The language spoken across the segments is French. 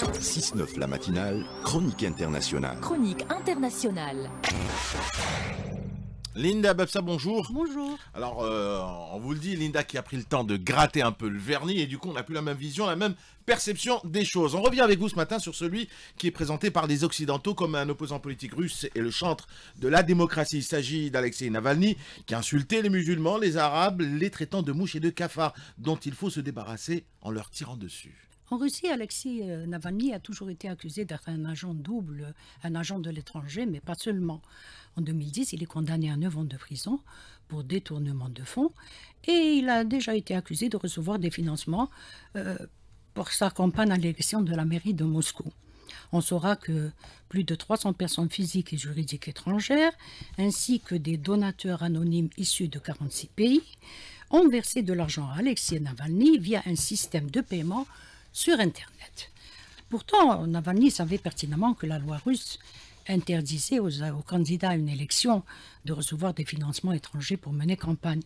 6-9 la matinale, chronique internationale. Chronique internationale. Linda Babsa, bonjour. Bonjour. Alors, euh, on vous le dit, Linda qui a pris le temps de gratter un peu le vernis et du coup, on n'a plus la même vision, la même perception des choses. On revient avec vous ce matin sur celui qui est présenté par les Occidentaux comme un opposant politique russe et le chantre de la démocratie. Il s'agit d'Alexei Navalny qui a insulté les musulmans, les arabes, les traitant de mouches et de cafards dont il faut se débarrasser en leur tirant dessus. En Russie, Alexei euh, Navalny a toujours été accusé d'être un agent double, un agent de l'étranger, mais pas seulement. En 2010, il est condamné à 9 ans de prison pour détournement de fonds et il a déjà été accusé de recevoir des financements euh, pour sa campagne à l'élection de la mairie de Moscou. On saura que plus de 300 personnes physiques et juridiques étrangères, ainsi que des donateurs anonymes issus de 46 pays, ont versé de l'argent à Alexei Navalny via un système de paiement sur Internet. Pourtant, Navalny savait pertinemment que la loi russe interdisait euh, aux, candidats à une élection de recevoir des financements étrangers pour mener campagne.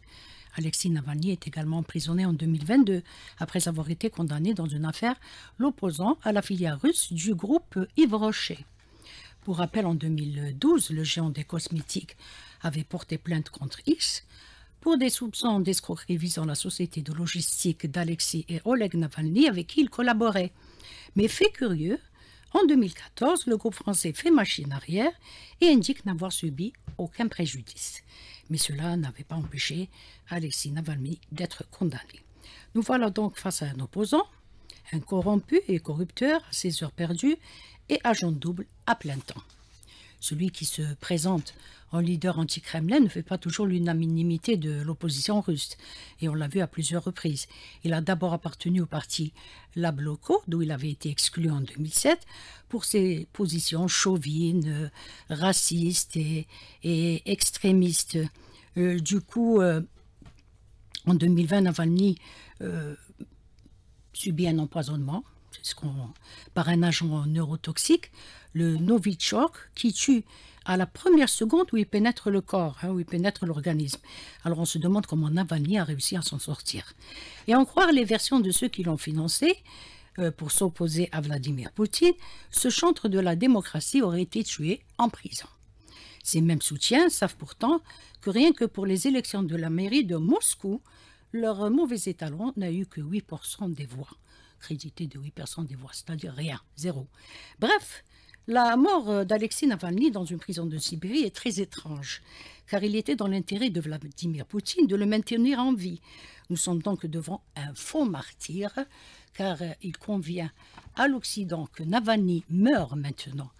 Alexis Navalny est également emprisonné en 2022 après avoir été condamné dans une affaire l'opposant à la filière russe du groupe Yves Rocher. Pour rappel, en 2012, le géant des cosmétiques avait porté plainte contre X des soupçons d'escroquerie visant la société de logistique d'Alexis et Oleg Navalny avec qui il collaborait. Mais fait curieux, en 2014, le groupe français fait machine arrière et indique n'avoir subi aucun préjudice. Mais cela n'avait pas empêché Alexis Navalny d'être condamné. Nous voilà donc face à un opposant, un corrompu et corrupteur, à ses heures perdues et agent double à plein temps celui qui se présente en leader anti-Kremlin ne fait pas toujours l'unanimité de l'opposition russe, et on l'a vu à plusieurs reprises. Il a d'abord appartenu au parti Labloko, d'où il avait été exclu en 2007, pour ses positions chauvines, racistes et, extrémistes. Euh, du coup, euh, en 2020, Navalny euh, subit un empoisonnement par un agent neurotoxique le Novichok, qui tue à la première seconde où il pénètre le corps, hein, où il pénètre l'organisme. Alors on se demande comment Navalny a réussi à s'en sortir. Et en croire les versions de ceux qui l'ont financé, euh, pour s'opposer à Vladimir Poutine, ce chantre de la démocratie aurait été tué en prison. Ces mêmes soutiens savent pourtant que rien que pour les élections de la mairie de Moscou, leur mauvais étalon n'a eu que 8% des voix, crédité de 8% des voix, c'est-à-dire rien, zéro. Bref, la mort euh, d'Alexis Navalny dans une prison de Sibérie est très étrange, car il était dans l'intérêt de Vladimir Poutine de le maintenir en vie. Nous sommes donc devant un faux martyr, car euh, il convient à l'Occident que Navalny meure maintenant.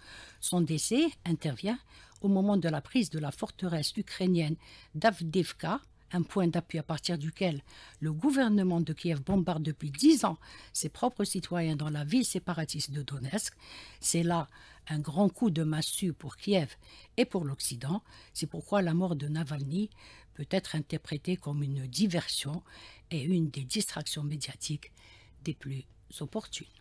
Son décès intervient au moment de la prise de la forteresse ukrainienne d'Avdevka un point d'appui à partir duquel le gouvernement de Kiev bombarde depuis dix ans ses propres citoyens dans la ville séparatiste de Donetsk. C'est là un grand coup de massue pour Kiev et pour l'Occident. C'est pourquoi la mort de Navalny peut être interprétée comme une diversion et une des distractions médiatiques des plus opportunes.